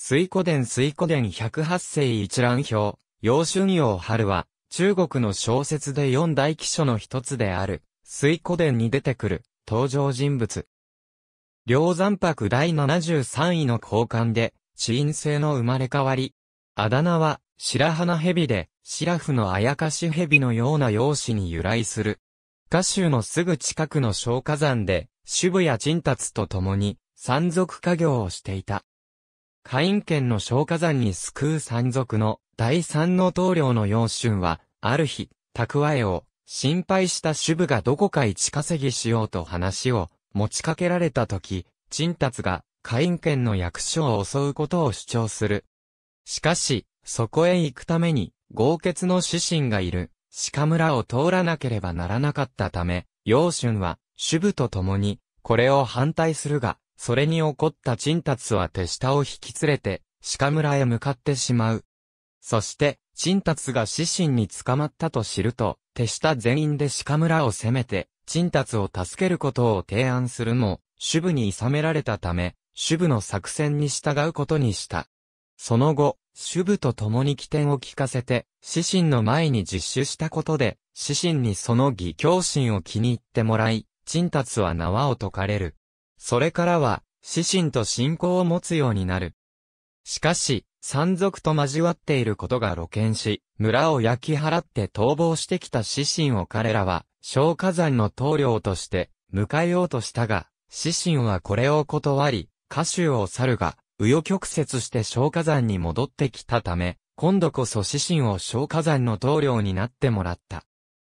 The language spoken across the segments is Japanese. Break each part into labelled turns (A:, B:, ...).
A: 水古伝水古伝108世一覧表、陽春陽春は、中国の小説で四大記書の一つである、水古伝に出てくる、登場人物。梁山白第73位の交換で、死因の生まれ変わり。あだ名は、白花蛇で、シラフのあやかし蛇のような容姿に由来する。歌集のすぐ近くの小火山で、渋部や達と共に、山賊家業をしていた。火院県の小火山に救う山賊の第三の棟梁の楊春は、ある日、蓄えを心配した主部がどこか一稼ぎしようと話を持ちかけられた時、陳達が火院県の役所を襲うことを主張する。しかし、そこへ行くために、豪傑の指針がいる、鹿村を通らなければならなかったため、陽春は、主部と共に、これを反対するが、それに怒った陳達は手下を引き連れて、鹿村へ向かってしまう。そして、陳達が死神に捕まったと知ると、手下全員で鹿村を攻めて、陳達を助けることを提案するも、主部に諌められたため、主部の作戦に従うことにした。その後、主部と共に起点を聞かせて、死神の前に実習したことで、死神にその義教心を気に入ってもらい、陳達は縄を解かれる。それからは、死神と信仰を持つようになる。しかし、山賊と交わっていることが露見し、村を焼き払って逃亡してきた死神を彼らは、小火山の棟梁として迎えようとしたが、死神はこれを断り、歌手を去るが、右余曲折して小火山に戻ってきたため、今度こそ死神を小火山の棟梁になってもらった。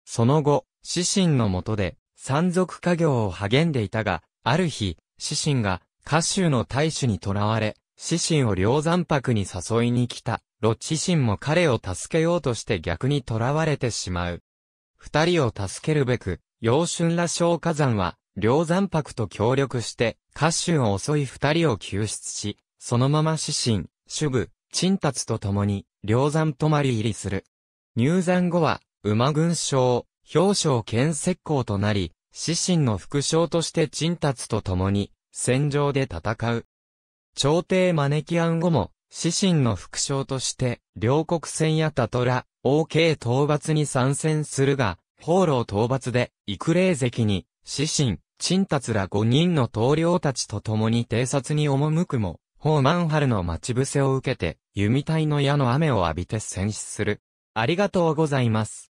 A: その後、死神のもとで、山賊家業を励んでいたが、ある日、死神が、歌州の大主に囚われ、死神を梁山泊に誘いに来た、ロチ神も彼を助けようとして逆に囚われてしまう。二人を助けるべく、陽春ら小火山は、梁山泊と協力して、歌州を襲い二人を救出し、そのまま死神、主部、陳達と共に、梁山泊まり入りする。入山後は、馬軍将、表彰兼石膏となり、死神の副将として陳達と共に、戦場で戦う。朝廷招き案後も、死神の副将として、両国戦やたトラ、王慶討伐に参戦するが、放浪討伐で、幾霊関に、死神、陳達ら五人の棟領たちと共に偵察に赴くも、宝万春の待ち伏せを受けて、弓隊の矢の雨を浴びて戦死する。ありがとうございます。